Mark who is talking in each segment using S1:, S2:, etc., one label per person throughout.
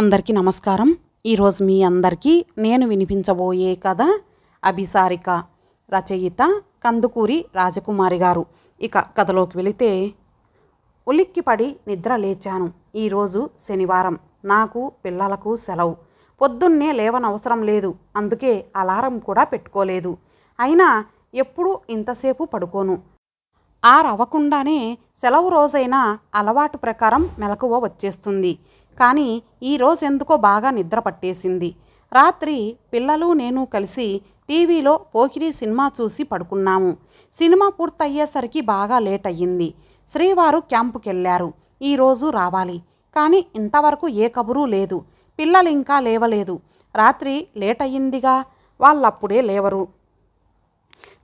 S1: అందరికీ నమస్కారం ఈరోజు మీ అందరికీ నేను వినిపించబోయే కథ అభిసారిక రచయిత కందుకూరి రాజకుమారి గారు ఇక కథలోకి వెళితే ఉలిక్కిపడి నిద్ర లేచాను ఈరోజు శనివారం నాకు పిల్లలకు సెలవు పొద్దున్నే లేవనవసరం లేదు అందుకే అలారం కూడా పెట్టుకోలేదు అయినా ఎప్పుడూ ఇంతసేపు పడుకోను ఆరవకుండానే సెలవు రోజైనా అలవాటు ప్రకారం మెలకువ వచ్చేస్తుంది కానీ ఈరోజు ఎందుకో బాగా నిద్ర పట్టేసింది రాత్రి పిల్లలు నేను కలిసి టీవీలో పోకిరి సినిమా చూసి పడుకున్నాము సినిమా పూర్తయ్యేసరికి బాగా లేట్ అయ్యింది శ్రీవారు క్యాంపుకెళ్ళారు ఈరోజు రావాలి కానీ ఇంతవరకు ఏ కబురూ లేదు పిల్లలు ఇంకా లేవలేదు రాత్రి లేట్ అయ్యిందిగా వాళ్ళప్పుడే లేవరు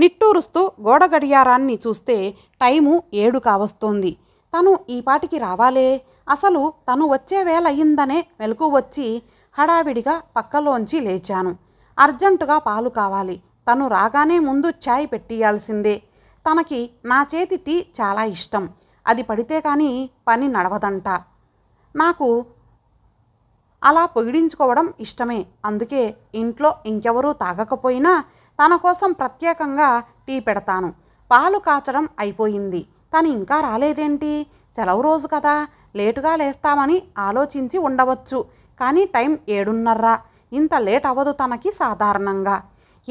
S1: నిట్టూరుస్తూ గోడ గడియారాన్ని చూస్తే టైము ఏడు కావస్తోంది తను ఈపాటికి రావాలే అసలు తను వచ్చే వేళ అయిందనే మెలకు వచ్చి హడావిడిగా పక్కలోంచి లేచాను అర్జెంటుగా పాలు కావాలి తను రాగానే ముందు ఛాయ్ పెట్టియాల్సిందే తనకి నా చేతి టీ చాలా ఇష్టం అది పడితే కానీ పని నడవదంట నాకు అలా పొగిడించుకోవడం ఇష్టమే అందుకే ఇంట్లో ఇంకెవరూ తాగకపోయినా తన కోసం ప్రత్యేకంగా టీ పెడతాను పాలు కాచడం అయిపోయింది తను ఇంకా రాలేదేంటి సెలవు రోజు కదా లేటుగా లేస్తామని ఆలోచించి ఉండవచ్చు కానీ టైం ఏడున్నర్రా ఇంత లేట్ అవ్వదు తనకి సాధారణంగా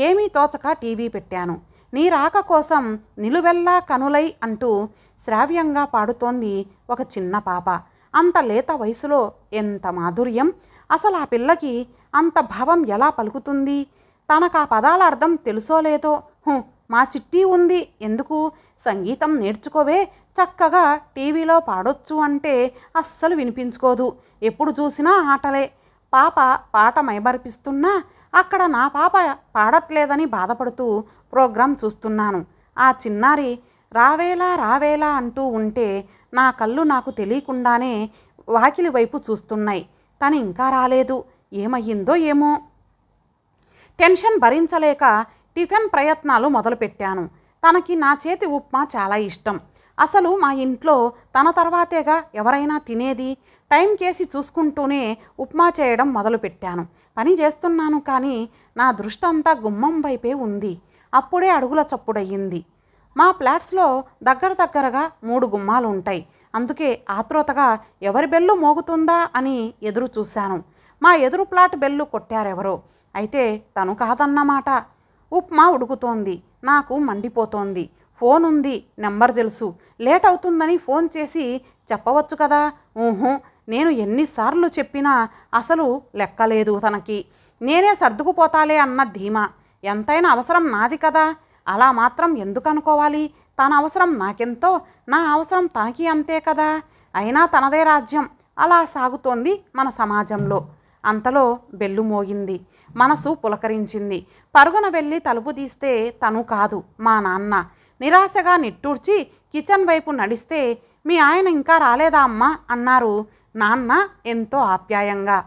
S1: ఏమీ తోచక టీవీ పెట్టాను నీ రాక కోసం నిలువెల్లా కనులై అంటూ శ్రావ్యంగా పాడుతోంది ఒక చిన్న పాప అంత లేత వయసులో ఎంత మాధుర్యం అసలు ఆ పిల్లకి అంత భావం ఎలా పలుకుతుంది తనకు ఆ పదాల అర్థం తెలుసో లేదో మా చిట్టి ఉంది ఎందుకు సంగీతం నేర్చుకోవే చక్కగా టీవీలో పాడొచ్చు అంటే అస్సలు వినిపించుకోదు ఎప్పుడు చూసినా ఆటలే పాప పాట మైమర్పిస్తున్నా అక్కడ నా పాప పాడట్లేదని బాధపడుతూ ప్రోగ్రాం చూస్తున్నాను ఆ చిన్నారి రావేలా రావేలా అంటూ ఉంటే నా కళ్ళు నాకు తెలియకుండానే వాకిలి వైపు చూస్తున్నాయి తను ఇంకా రాలేదు ఏమయ్యిందో ఏమో టెన్షన్ భరించలేక టిఫిన్ ప్రయత్నాలు మొదలుపెట్టాను తనకి నా చేతి ఉప్మా చాలా ఇష్టం అసలు మా ఇంట్లో తన తర్వాతేగా ఎవరైనా తినేది టైం కేసి చూసుకుంటూనే ఉప్మా చేయడం మొదలుపెట్టాను పని చేస్తున్నాను కానీ నా దృష్టంతా గుమ్మం వైపే ఉంది అప్పుడే అడుగుల చప్పుడయ్యింది మా ఫ్లాట్స్లో దగ్గర దగ్గరగా మూడు గుమ్మాలు ఉంటాయి అందుకే ఆత్రోతగా ఎవరి బెల్లు మోగుతుందా అని ఎదురు చూశాను మా ఎదురు ప్లాట్ బెల్లు కొట్టారెవరో అయితే తను కాదన్నమాట ఉప్మా ఉడుకుతోంది నాకు మండిపోతోంది ఫోన్ ఉంది నెంబర్ తెలుసు లేట్ అవుతుందని ఫోన్ చేసి చెప్పవచ్చు కదా ఊహు నేను ఎన్నిసార్లు చెప్పినా అసలు లెక్కలేదు తనకి నేనే సర్దుకుపోతాలే అన్న ధీమా ఎంతైనా అవసరం నాది కదా అలా మాత్రం ఎందుకు అనుకోవాలి తన అవసరం నాకెంతో నా అవసరం తనకి అంతే కదా అయినా తనదే రాజ్యం అలా సాగుతోంది మన సమాజంలో అంతలో బెల్లు మోగింది మనసు పులకరించింది పరుగున వెళ్ళి తలుపు తీస్తే తను కాదు మా నాన్న నిరాశగా నిట్టూర్చి కిచెన్ వైపు నడిస్తే మీ ఆయన ఇంకా రాలేదా అమ్మా అన్నారు నాన్న ఎంతో ఆప్యాయంగా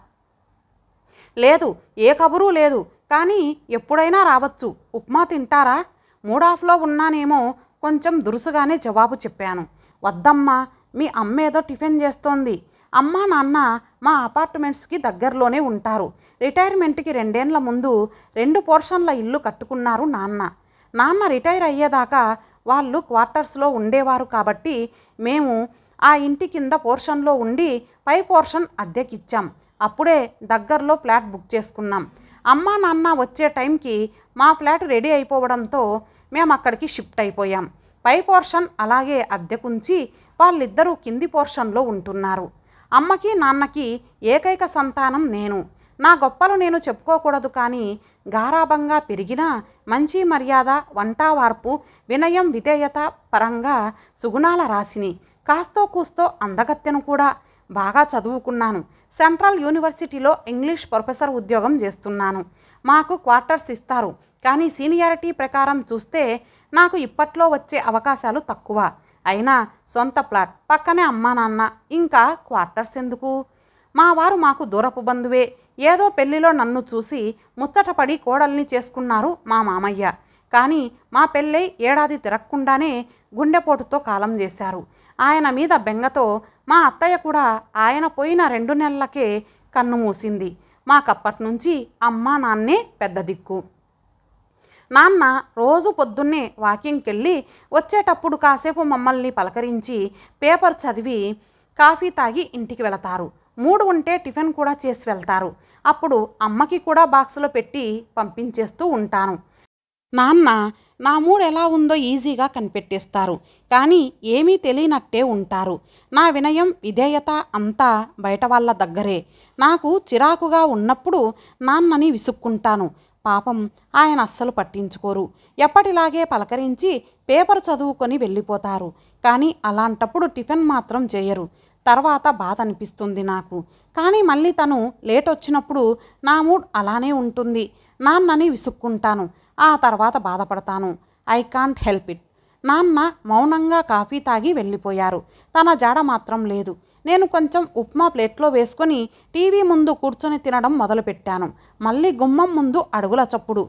S1: లేదు ఏ కబురూ లేదు కానీ ఎప్పుడైనా రావచ్చు ఉప్మా తింటారా మూడాఫ్లో ఉన్నానేమో కొంచెం దురుసుగానే జవాబు చెప్పాను వద్దమ్మా మీ అమ్మేదో టిఫిన్ చేస్తోంది అమ్మ నాన్న మా అపార్ట్మెంట్స్కి దగ్గరలోనే ఉంటారు రిటైర్మెంట్కి రెండేండ్ల ముందు రెండు పోర్షన్ల ఇల్లు కట్టుకున్నారు నాన్న నాన్న రిటైర్ అయ్యేదాకా వాళ్ళు క్వార్టర్స్లో ఉండేవారు కాబట్టి మేము ఆ ఇంటి కింద పోర్షన్లో ఉండి పై పోర్షన్ అద్దెకిచ్చాం అప్పుడే దగ్గరలో ఫ్లాట్ బుక్ చేసుకున్నాం అమ్మ నాన్న వచ్చే టైంకి మా ఫ్లాట్ రెడీ అయిపోవడంతో మేము అక్కడికి షిఫ్ట్ అయిపోయాం పై పోర్షన్ అలాగే అద్దెకుంచి వాళ్ళిద్దరూ కింది పోర్షన్లో ఉంటున్నారు అమ్మకి నాన్నకి ఏకైక సంతానం నేను నా గొప్పలు నేను చెప్పుకోకూడదు కానీ గారాభంగా పెరిగినా మంచి మర్యాద వంటావార్పు వినయం విధేయత పరంగా సుగుణాల రాశిని కాస్తో కూస్తో అందగత్తెను కూడా బాగా చదువుకున్నాను సెంట్రల్ యూనివర్సిటీలో ఇంగ్లీష్ ప్రొఫెసర్ ఉద్యోగం చేస్తున్నాను మాకు క్వార్టర్స్ ఇస్తారు కానీ సీనియారిటీ ప్రకారం చూస్తే నాకు ఇప్పట్లో వచ్చే అవకాశాలు తక్కువ అయినా సొంత ప్లాట్ పక్కనే అమ్మా నాన్న ఇంకా క్వార్టర్స్ ఎందుకు మా వారు మాకు దూరపు బంధువే ఏదో పెళ్లిలో నన్ను చూసి ముచ్చటపడి కోడల్ని చేసుకున్నారు మా మామయ్య కానీ మా పెళ్ళై ఏడాది తిరక్కుండానే గుండెపోటుతో కాలం చేశారు ఆయన మీద బెంగతో మా అత్తయ్య కూడా ఆయన పోయిన రెండు నెలలకే కన్ను మూసింది మాకప్పటి నుంచి అమ్మ నాన్నే పెద్ద దిక్కు నాన్న రోజు పొద్దున్నే వాకింగ్కి వెళ్ళి వచ్చేటప్పుడు కాసేపు మమ్మల్ని పలకరించి పేపర్ చదివి కాఫీ తాగి ఇంటికి వెళతారు మూడు ఉంటే టిఫిన్ కూడా చేసి వెళ్తారు అప్పుడు అమ్మకి కూడా బాక్సులో పెట్టి పంపించేస్తూ ఉంటాను నాన్న నా మూడు ఎలా ఉందో ఈజీగా కనిపెట్టేస్తారు కానీ ఏమీ తెలియనట్టే ఉంటారు నా వినయం విధేయత అంతా బయట వాళ్ళ దగ్గరే నాకు చిరాకుగా ఉన్నప్పుడు నాన్నని విసుక్కుంటాను పాపం ఆయన అస్సలు పట్టించుకోరు ఎప్పటిలాగే పలకరించి పేపర్ చదువుకొని వెళ్ళిపోతారు కానీ అలాంటప్పుడు టిఫిన్ మాత్రం చేయరు తర్వాత బాధ అనిపిస్తుంది నాకు కానీ మళ్ళీ తను లేట్ వచ్చినప్పుడు నా మూడ్ అలానే ఉంటుంది నాన్నని విసుక్కుంటాను ఆ తర్వాత బాధపడతాను ఐ కాంట్ హెల్ప్ ఇట్ నాన్న మౌనంగా కాఫీ తాగి వెళ్ళిపోయారు తన జాడ మాత్రం లేదు నేను కొంచెం ఉప్మా ప్లేట్లో వేసుకొని టీవీ ముందు కూర్చొని తినడం మొదలుపెట్టాను మళ్ళీ గుమ్మం ముందు అడుగుల చప్పుడు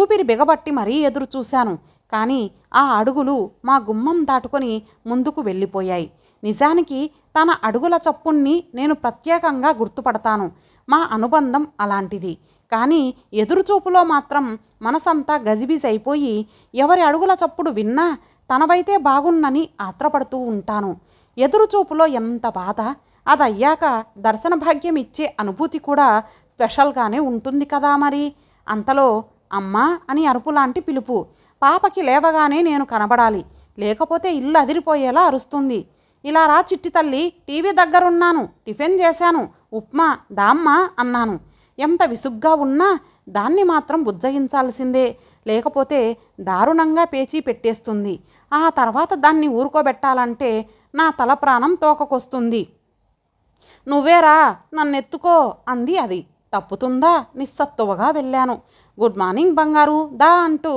S1: ఊపిరి బిగబట్టి మరీ ఎదురు చూశాను కానీ ఆ అడుగులు మా గుమ్మం దాటుకొని ముందుకు వెళ్ళిపోయాయి నిజానికి తన అడుగుల చప్పుణ్ణి నేను ప్రత్యేకంగా గుర్తుపడతాను మా అనుబంధం అలాంటిది కానీ ఎదురుచూపులో మాత్రం మనసంతా గజిబిజి అయిపోయి ఎవరి అడుగుల చప్పుడు విన్నా తనవైతే బాగున్నని ఆత్రపడుతూ ఉంటాను ఎదురుచూపులో ఎంత బాధ అదయ్యాక దర్శన భాగ్యం ఇచ్చే అనుభూతి కూడా స్పెషల్గానే ఉంటుంది కదా మరి అంతలో అమ్మా అని అరుపులాంటి పిలుపు పాపకి లేవగానే నేను కనబడాలి లేకపోతే ఇల్లు అదిరిపోయేలా అరుస్తుంది ఇలా రా చిట్టి తల్లి టీవీ దగ్గరున్నాను టిఫిన్ చేశాను ఉప్మా దామ్మా అన్నాను ఎంత విసుగ్గా ఉన్నా దాన్ని మాత్రం బుజ్జగించాల్సిందే లేకపోతే దారుణంగా పేచీ పెట్టేస్తుంది ఆ తర్వాత దాన్ని ఊరుకోబెట్టాలంటే నా తల ప్రాణం తోకకొస్తుంది నువ్వేరా నన్నెత్తుకో అంది అది తప్పుతుందా నిస్సత్తువగా వెళ్ళాను గుడ్ మార్నింగ్ బంగారు దా అంటూ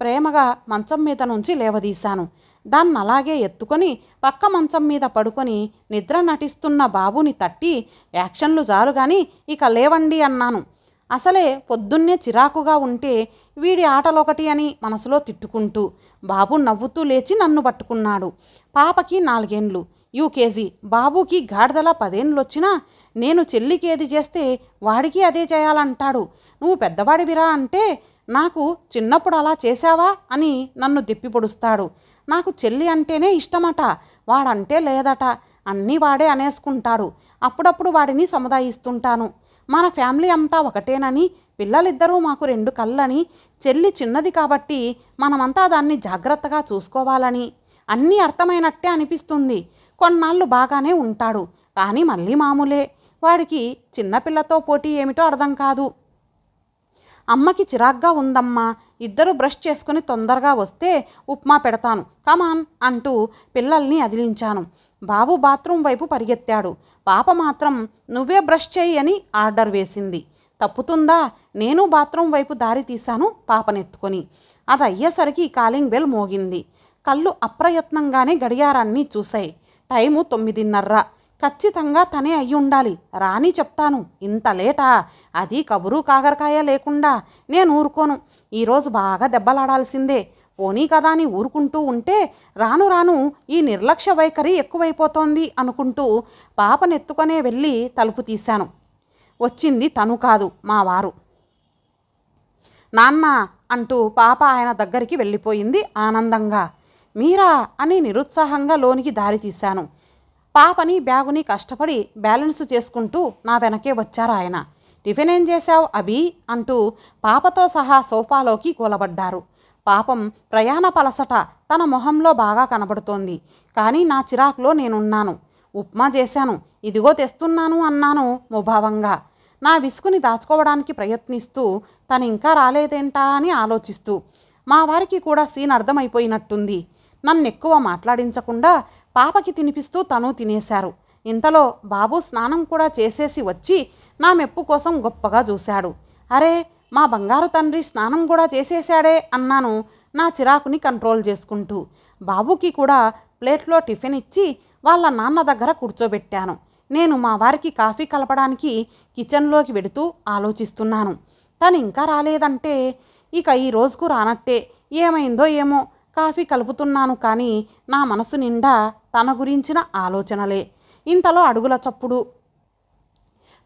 S1: ప్రేమగా మంచం మీద నుంచి లేవదీశాను దాన్ని అలాగే ఎత్తుకొని పక్క మంచం మీద పడుకొని నిద్ర నటిస్తున్న బాబుని తట్టి యాక్షన్లు జారుగాని ఇక లేవండి అన్నాను అసలే పొద్దున్నే చిరాకుగా ఉంటే వీడి ఆటలొకటి అని మనసులో తిట్టుకుంటూ బాబు నవ్వుతూ లేచి నన్ను పట్టుకున్నాడు పాపకి నాలుగేండ్లు యూకేజీ బాబుకి గాడిదల పదేండ్లు వచ్చినా నేను చెల్లికి ఏది చేస్తే వాడికి అదే చేయాలంటాడు నువ్వు పెద్దవాడివిరా అంటే నాకు చిన్నప్పుడు అలా చేశావా అని నన్ను దిప్పిపొడుస్తాడు నాకు చెల్లి అంటేనే ఇష్టమట వాడంటే లేదట అన్నీ వాడే అనేసుకుంటాడు అప్పుడప్పుడు వాడిని సముదాయిస్తుంటాను మన ఫ్యామిలీ అంతా ఒకటేనని పిల్లలిద్దరూ మాకు రెండు కళ్ళని చెల్లి చిన్నది కాబట్టి మనమంతా దాన్ని జాగ్రత్తగా చూసుకోవాలని అన్నీ అర్థమైనట్టే అనిపిస్తుంది కొన్నాళ్ళు బాగానే ఉంటాడు కానీ మళ్ళీ మామూలే వాడికి చిన్నపిల్లతో పోటీ ఏమిటో అర్థం కాదు అమ్మకి చిరాగ్గా ఉందమ్మా ఇద్దరు బ్రష్ చేసుకుని తొందరగా వస్తే ఉప్మా పెడతాను కమాన్ అంటూ పిల్లల్ని అదిలించాను బాబు బాత్రూమ్ వైపు పరిగెత్తాడు పాప మాత్రం నువ్వే బ్రష్ చేయి అని ఆర్డర్ వేసింది తప్పుతుందా నేను బాత్రూమ్ వైపు దారి తీశాను పాపనెత్తుకొని అది అయ్యేసరికి కాలింగ్ బెల్ మోగింది కళ్ళు అప్రయత్నంగానే గడియారాన్ని చూశాయి టైము తొమ్మిదిన్నర్ర ఖచ్చితంగా తనే అయి ఉండాలి రాని చెప్తాను ఇంత లేటా అది కబురు కాకరకాయ లేకుండా నేను ఊరుకోను ఈరోజు బాగా దెబ్బలాడాల్సిందే పోనీ కదా అని ఊరుకుంటూ ఉంటే రాను రాను ఈ నిర్లక్ష్య వైఖరి ఎక్కువైపోతోంది అనుకుంటూ పాపనెత్తుకొనే వెళ్ళి తలుపు తీశాను వచ్చింది తను కాదు మా వారు నాన్న అంటూ పాప ఆయన దగ్గరికి వెళ్ళిపోయింది ఆనందంగా మీరా అని నిరుత్సాహంగా లోనికి దారి తీశాను పాపని బ్యాగుని కష్టపడి బ్యాలెన్స్ చేసుకుంటూ నా వెనకే వచ్చారు ఆయన టిఫిన్ ఏం చేశావు అభి అంటూ పాపతో సహా సోఫాలోకి కూలబడ్డారు పాపం ప్రయాణ పలసట తన మొహంలో బాగా కనబడుతోంది కానీ నా చిరాకులో నేనున్నాను ఉప్మా చేశాను ఇదిగో తెస్తున్నాను అన్నాను ముభావంగా నా విసుకుని దాచుకోవడానికి ప్రయత్నిస్తూ తను ఇంకా రాలేదేంటా అని ఆలోచిస్తూ మా వారికి కూడా సీన్ అర్థమైపోయినట్టుంది నన్ను ఎక్కువ మాట్లాడించకుండా పాపకి తినిపిస్తూ తను తినేశారు ఇంతలో బాబు స్నానం కూడా చేసేసి వచ్చి నా మెప్పు కోసం గొప్పగా చూశాడు అరే మా బంగారు తండ్రి స్నానం కూడా చేసేశాడే అన్నాను నా చిరాకుని కంట్రోల్ చేసుకుంటూ బాబుకి కూడా ప్లేట్లో టిఫిన్ ఇచ్చి వాళ్ళ నాన్న దగ్గర కూర్చోబెట్టాను నేను మా వారికి కాఫీ కలపడానికి కిచెన్లోకి వెడుతూ ఆలోచిస్తున్నాను తను ఇంకా రాలేదంటే ఇక ఈ రోజుకు రానట్టే ఏమైందో ఏమో కాఫీ కలుపుతున్నాను కానీ నా మనసు నిండా తన గురించిన ఆలోచనలే ఇంతలో అడుగుల చప్పుడు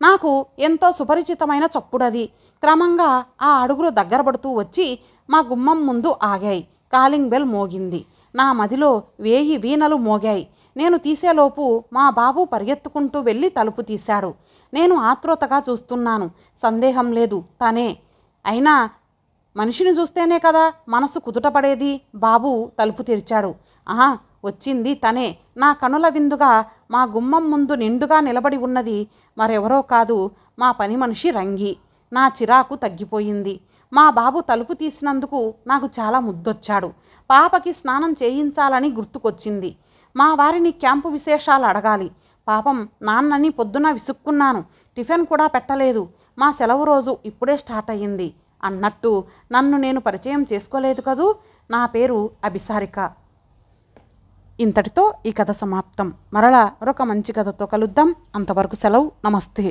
S1: నాకు ఎంతో సుపరిచితమైన చప్పుడది క్రమంగా ఆ అడుగులు దగ్గర పడుతూ వచ్చి మా గుమ్మం ముందు ఆగాయి కాలింగ్ బెల్ మోగింది నా మదిలో వేయి వీణలు మోగాయి నేను తీసేలోపు మా బాబు పరిగెత్తుకుంటూ వెళ్ళి తలుపు తీశాడు నేను ఆత్రోతగా చూస్తున్నాను సందేహం లేదు తనే అయినా మనిషిని చూస్తేనే కదా మనసు కుదుటపడేది బాబు తలుపు తెరిచాడు ఆహా వచ్చింది తనే నా కనుల విందుగా మా గుమ్మం ముందు నిండుగా నిలబడి ఉన్నది మరెవరో కాదు మా పని మనిషి రంగి నా చిరాకు తగ్గిపోయింది మా బాబు తలుపు తీసినందుకు నాకు చాలా ముద్దొచ్చాడు పాపకి స్నానం చేయించాలని గుర్తుకొచ్చింది మా వారిని క్యాంపు విశేషాలు అడగాలి పాపం నాన్నని పొద్దున విసుక్కున్నాను టిఫిన్ కూడా పెట్టలేదు మా సెలవు రోజు ఇప్పుడే స్టార్ట్ అయ్యింది అన్నట్టు నన్ను నేను పరిచయం చేసుకోలేదు కదూ నా పేరు అభిసారిక ఇంతటితో ఈ కథ సమాప్తం మరలా మరొక మంచి కథతో కలుద్దాం అంతవరకు సెలవు నమస్తే